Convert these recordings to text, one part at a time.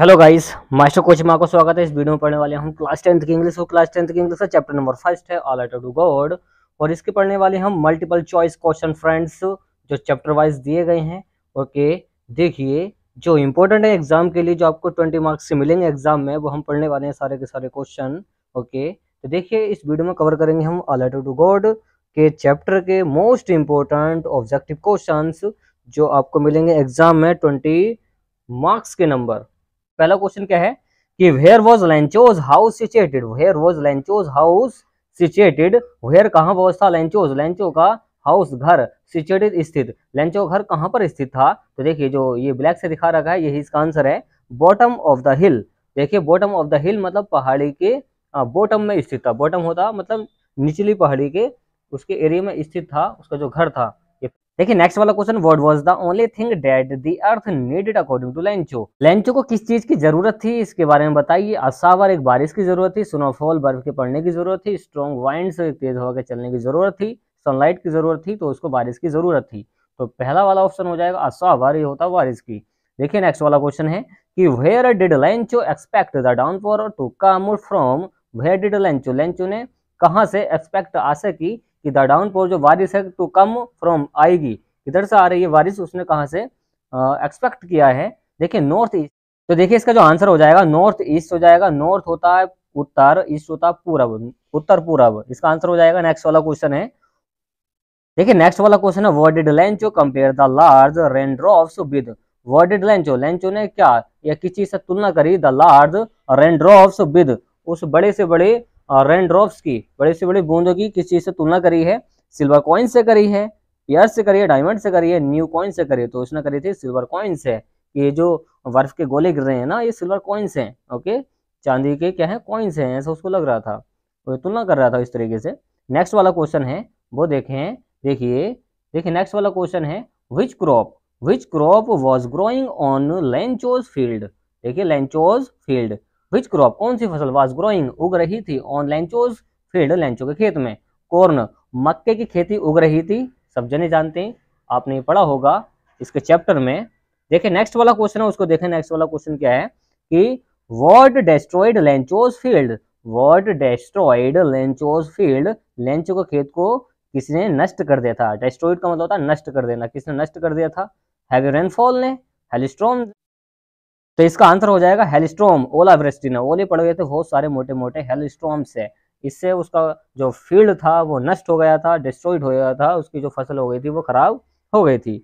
Hello guys master coach माँ को स्वागत है इस वीडियो में पढ़ने वाले हम क्लास टेंथ की इंग्लिश और क्लास टेंथ की इंग्लिश का चैप्टर नंबर फर्स्ट है ऑल लेटर टू गॉड और इसके पढ़ने वाले हम मल्टीपल चॉइस क्वेश्चन फ्रेंड्स जो चैप्टर वाइज दिए गए हैं ओके देखिए जो इम्पोर्टेंट है एग्जाम के लिए जो आपको ट्वेंटी मार्क्स से मिलेंगे एग्जाम में वो हम पढ़ने वाले हैं सारे के सारे क्वेश्चन ओके तो देखिए इस वीडियो में कवर करेंगे हम ऑल लेटर टू गॉड के चैप्टर के मोस्ट इम्पोर्टेंट ऑब्जेक्टिव क्वेश्चन जो आपको मिलेंगे एग्जाम में ट्वेंटी मार्क्स के नंबर पहला क्वेश्चन क्या है कि where was Lencho's house situated where was Lencho's house situated where कहाँ पर था लेंचोज लेंचो का हाउस घर सिचुएटेड स्थित लेंचो घर कहाँ पर स्थित था तो देखिए जो ये ब्लैक से दिखा रखा है यही इसका आंसर है बॉटम ऑफ द हिल देखिए बॉटम ऑफ द हिल मतलब पहाड़ी के बॉटम में स्थित था बॉटम होता मतलब निचली पहाड़ी के उसके एरिया में स्थित था उसका जो घर था देखिए नेक्स्ट वाला question what was the only thing that the earth needed according to Lencho Lencho को किस चीज की जरूरत थी इसके बारे में बताइए असावर एक बारिश की जरूरत थी स्नोफॉल बर्फ के पड़ने की जरूरत थी स्ट्रॉन्ग वाइंड तेज हवा के चलने की जरूरत थी सनलाइट की जरूरत थी तो उसको बारिश की जरूरत थी तो पहला वाला ऑप्शन हो जाएगा असावर ये होता बारिश की देखिए नेक्स्ट वाला क्वेश्चन है कि where did Lencho expect the downpour to come from where did Lencho Lencho ने कहा से एक्सपेक्ट आशा की कि द डाउन पोर जो बारिश है टू तो कम फ्रॉम आएगी किधर से आ रही है बारिश उसने कहाँ से एक्सपेक्ट किया है देखिए नॉर्थ ईस्ट तो देखिए इसका जो आंसर हो जाएगा नॉर्थ ईस्ट हो जाएगा नॉर्थ होता है उत्तर ईस्ट होता है पूरब उत्तर पूरब इसका आंसर हो जाएगा नेक्स्ट वाला क्वेश्चन है देखिए नेक्स्ट वाला क्वेश्चन है what did Lencho compare the large rain with what did Lencho Lencho ने क्या या किस चीज से तुलना करी द लार्ज रेन विद उस बड़े से बड़े रेन ड्रॉप्स की बड़े से बड़ी बूंदों की किस चीज़ से तुलना करी है सिल्वर कॉइन से करी है पियर से करिए डायमंड से करिए न्यू कॉइन से करिए तो उसने करी थी सिल्वर कॉइन से ये जो बर्फ के गोले गिर रहे हैं ना ये सिल्वर कॉइन्स हैं ओके चांदी के क्या है कॉइन्स हैं ऐसा उसको लग रहा था वो तुलना कर रहा था इस तरीके से नेक्स्ट वाला क्वेश्चन है वो देखें देखिए देखिए नेक्स्ट वाला क्वेश्चन है which crop which crop was growing on Lencho's field देखिए लेंचोज फील्ड विच क्रॉप कौन सी फसल वाज ग्रोइंग उग रही थी ऑन लेंचोज फील्ड लेंचो के खेत में कॉर्न मक्के की खेती उग रही थी सब जने जानते हैं आपने पढ़ा होगा इसके चैप्टर में देखे नेक्स्ट वाला क्वेश्चन है उसको देखे नेक्स्ट वाला क्वेश्चन क्या है कि what destroyed Lencho's field what destroyed Lencho's field Lencho के खेत को किसने नष्ट कर दिया था डेस्ट्रॉइड का मतलब होता है नष्ट कर देना किसने नष्ट कर दिया था हैवी रेनफॉल ने हेलिस्ट्रॉम तो इसका आंसर हो जाएगा हेलिस्ट्रोम ओला ब्रेस्टिना ओले पड़ गए थे बहुत सारे मोटे मोटे हेलिस्ट्रोम से इससे उसका जो फील्ड था वो नष्ट हो गया था डिस्ट्रॉइड हो गया था उसकी जो फसल हो गई थी वो खराब हो गई थी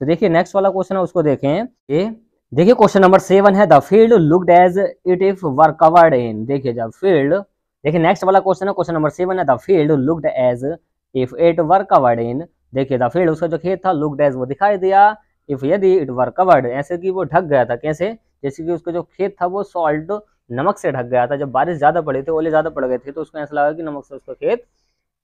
तो देखिए नेक्स्ट वाला क्वेश्चन है उसको देखें ये देखिए क्वेश्चन नंबर सेवन है the field looked as it if were covered in देखिए जब फील्ड देखिए नेक्स्ट वाला क्वेश्चन है क्वेश्चन नंबर सेवन है the field looked as if it were covered in देखिए द फील्ड उसका जो खेत था लुकड एज वो दिखाई दिया इफ यदि इट वर कवर्ड ऐसे कि वो ढक गया था कैसे जैसे कि उसका जो खेत था वो सॉल्ट नमक से ढक गया था जब बारिश ज़्यादा पड़े थे ओले ज़्यादा पड़ गए थे तो उसको ऐसा लगा कि नमक से उसका खेत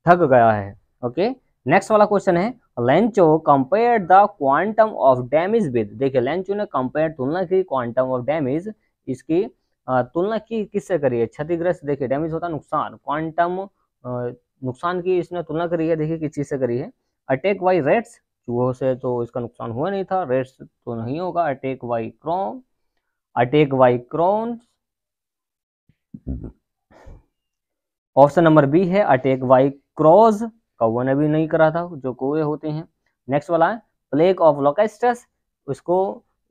ढक गया है ओके नेक्स्ट वाला क्वेश्चन है Lencho compare the quantum of damage with देखिये लेंचो ने कंपेयर तुलना की क्वांटम ऑफ डैमेज इसकी तुलना की किससे करी है क्षतिग्रस्त देखिए डैमेज होता नुकसान क्वांटम नुकसान की इसने तुलना करी है देखिए किस चीज़ से करी है अटैक वाई रेड्स चूहों से तो इसका नुकसान हुआ नहीं था रेड्स तो नहीं होगा attack by crows I take Y option number B है I take Y crows. ने भी नहीं करा था जो कौए होते हैं नेक्स्ट वाला है प्लेग ऑफ लोकेस्टस उसको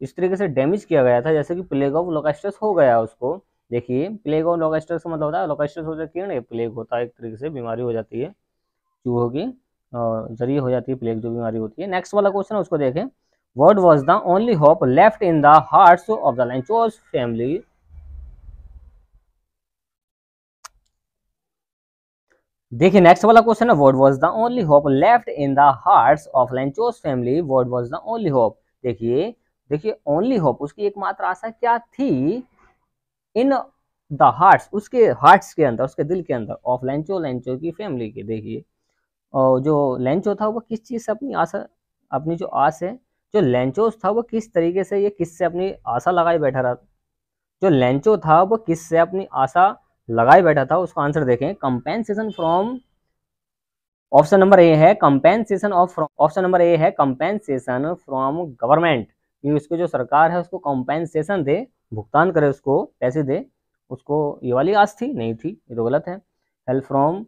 इस तरीके से डैमेज किया गया था जैसे कि प्लेग ऑफ लोकेस्टस हो गया उसको देखिए प्लेग ऑफ लोकेस्टस का मतलब होता है लोकेस्टस होता है कीड़े प्लेग होता है एक तरीके से बीमारी हो जाती है चूहों की जरिए हो जाती है प्लेग जो बीमारी होती है नेक्स्ट वाला क्वेश्चन है उसको देखें what was the only hope left in the heart of the Lanchos family देखिए नेक्स्ट वाला क्वेश्चन है what was the only hope left in the heart of Lencho's family what was the only hope देखिए देखिए only hope उसकी एकमात्र आशा क्या थी इन द हार्ट उसके हार्ट्स के अंदर उसके दिल के अंदर ऑफ लेंचो लेंचो की फैमिली के देखिए और जो लेंचो था वो किस चीज़ से अपनी आशा अपनी जो आस है जो लेंचोस था वो किस तरीके से ये किससे अपनी आशा लगाए बैठा रहा जो लेंचो था वो किससे अपनी आशा लगाए बैठा था उसका आंसर देखें compensation from option number A है compensation of option number A है कंपेंसेशन फ्रॉम गवर्नमेंट कि उसको जो सरकार है उसको कंपेंसेशन दे भुगतान करे उसको पैसे दे उसको ये वाली आस थी नहीं थी ये तो गलत है हेल्प फ्रॉम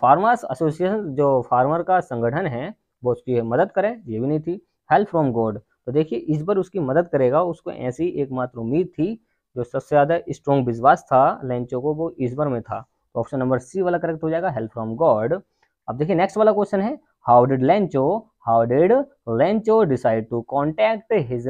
फार्मर्स एसोसिएशन जो फार्मर का संगठन है वो उसकी मदद करे ये भी नहीं थी हेल्प फ्रॉम गॉड तो देखिए इस बार उसकी मदद करेगा उसको ऐसी एकमात्र उम्मीद थी जो सबसे ज़्यादा स्ट्रॉन्ग विश्वास था लेंचो को वो इस बार में था तो ऑप्शन नंबर सी वाला करेक्ट हो जाएगा हेल्प फ्रॉम गॉड अब देखिए नेक्स्ट वाला क्वेश्चन है how did Lencho how did Lencho decide to contact his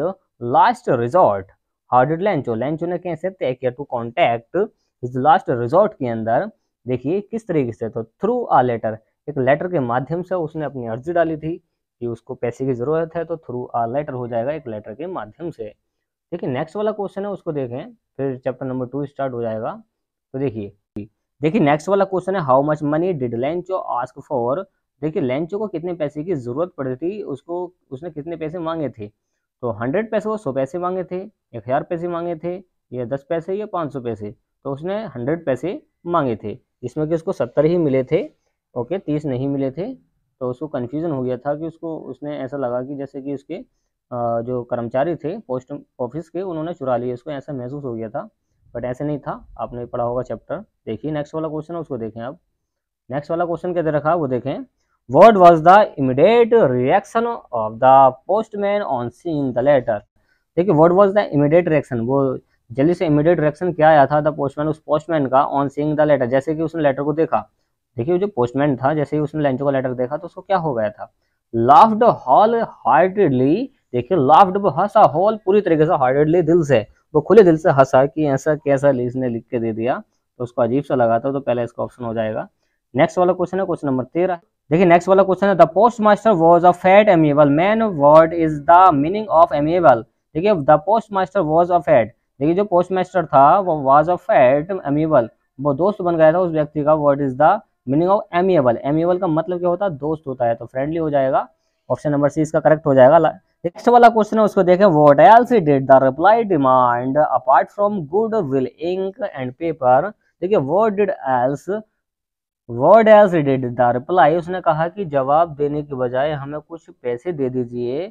last resort how did Lencho Lencho ने कैसे तय किया to contact his last resort के अंदर देखिए किस तरीके से तो थ्रू आ लेटर एक लेटर के माध्यम से उसने अपनी अर्जी डाली थी कि उसको पैसे की ज़रूरत है तो थ्रू आ लेटर हो जाएगा एक लेटर के माध्यम से देखिए नेक्स्ट वाला क्वेश्चन है उसको देखें फिर चैप्टर नंबर टू स्टार्ट हो जाएगा तो देखिए देखिए नेक्स्ट वाला क्वेश्चन है how much money did Lencho ask for देखिए लेंचो को कितने पैसे की ज़रूरत पड़ी थी उसको उसने कितने पैसे मांगे थे तो हंड्रेड पैसे वो सौ पैसे मांगे थे एक हज़ार पैसे मांगे थे या दस पैसे या पाँच सौ पैसे तो उसने हंड्रेड पैसे मांगे थे इसमें कि उसको सत्तर ही मिले थे ओके तीस नहीं मिले थे तो उसको कन्फ्यूज़न हो गया था कि उसको उसने ऐसा लगा कि जैसे कि उसके जो कर्मचारी थे पोस्ट ऑफिस के उन्होंने चुरा लिए उसको ऐसा महसूस हो गया था बट ऐसे नहीं था आपने पढ़ा होगा चैप्टर देखिए नेक्स्ट वाला क्वेश्चन है उसको देखें आप नेक्स्ट वाला क्वेश्चन क्या दे रखा वो देखें what was the immediate reaction of the postman on seeing the letter देखिए what was the immediate reaction वो जल्दी से इमिडिएट रिएक्शन क्या आया था द पोस्टमैन उस पोस्टमैन का ऑन सीन द लेटर जैसे कि उसने लेटर को देखा देखिए जो पोस्टमैन था जैसे ही उसने लंचो का लेटर देखा तो उसको क्या हो गया था लाफ्ड हॉल हार्टेडली देखिए लाफ्ड हंसा हॉल पूरी तरीके से हार्टेडली दिल से वो खुले दिल से हंसा कि ऐसा कैसा इसने लिख के दे दिया तो उसको अजीब सा लगा था तो पहले इसका ऑप्शन हो जाएगा नेक्स्ट वाला क्वेश्चन है क्वेश्चन नंबर तेरह देखिए नेक्स्ट वाला क्वेश्चन है the postmaster was a fat amiable man what is the meaning of amiable देखिए the postmaster was a fat देखिए जो पोस्ट मास्टर था वो वॉज अ फैट एमिएबल वो दोस्त बन गया था उस व्यक्ति का what is the meaning of amiable amiable का मतलब क्या होता है दोस्त होता है तो फ्रेंडली हो जाएगा ऑप्शन नंबर सी इसका करेक्ट हो जाएगा नेक्स्ट वाला क्वेश्चन है उसको देखें what else did the reply demand apart from goodwill ink and paper देखिए what did else what else did the reply उसने कहा कि जवाब देने के बजाय हमें कुछ पैसे दे दीजिए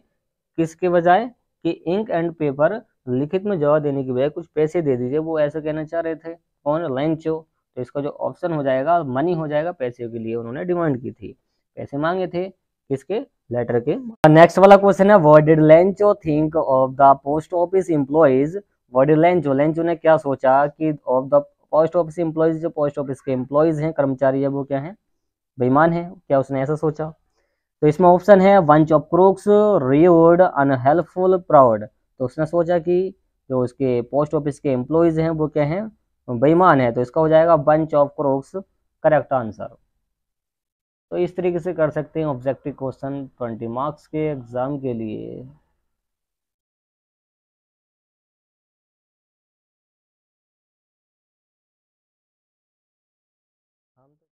किसके बजाय कि इंक एंड पेपर लिखित में जवाब देने के बजाय कुछ पैसे दे दीजिए वो ऐसा कहना चाह रहे थे कौन लंचो तो इसका जो ऑप्शन हो जाएगा मनी हो जाएगा पैसे के लिए उन्होंने डिमांड की थी पैसे मांगे थे किसके लेटर के नेक्स्ट वाला क्वेश्चन है what did Lencho think of the post office employees what did Lencho Lencho ने क्या सोचा कि of the post office employees जो पोस्ट ऑफिस के एम्प्लॉयज हैं कर्मचारी है वो क्या है बेईमान है क्या उसने ऐसा सोचा तो इसमें ऑप्शन है bunch of crooks rude unhelpful proud तो उसने सोचा कि जो उसके पोस्ट ऑफिस के एम्प्लॉयज हैं वो क्या हैं बेईमान है तो इसका हो जाएगा bunch of crooks correct answer तो इस तरीके से कर सकते हैं ऑब्जेक्टिव क्वेश्चन ट्वेंटी मार्क्स के एग्ज़ाम के लिए